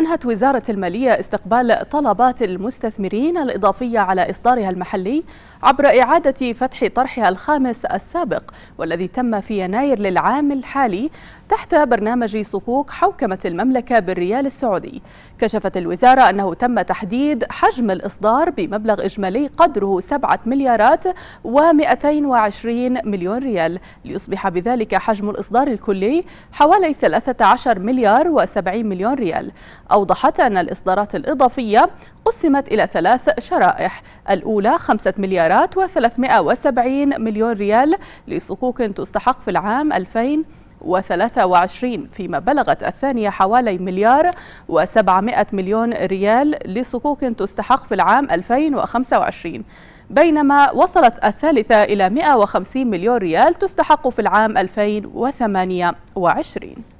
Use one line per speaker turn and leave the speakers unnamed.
أنهت وزارة المالية استقبال طلبات المستثمرين الإضافية على إصدارها المحلي عبر إعادة فتح طرحها الخامس السابق والذي تم في يناير للعام الحالي تحت برنامج صكوك حوكمة المملكة بالريال السعودي كشفت الوزارة أنه تم تحديد حجم الإصدار بمبلغ إجمالي قدره 7 مليارات و220 مليون ريال ليصبح بذلك حجم الإصدار الكلي حوالي 13 مليار و70 مليون ريال أوضحت أن الإصدارات الإضافية قسمت إلى ثلاث شرائح الأولى 5 مليارات و370 مليون ريال لصكوك تستحق في العام 2023 و23 فيما بلغت الثانية حوالي مليار و700 مليون ريال لصكوك تستحق في العام 2025 بينما وصلت الثالثة إلى 150 مليون ريال تستحق في العام 2028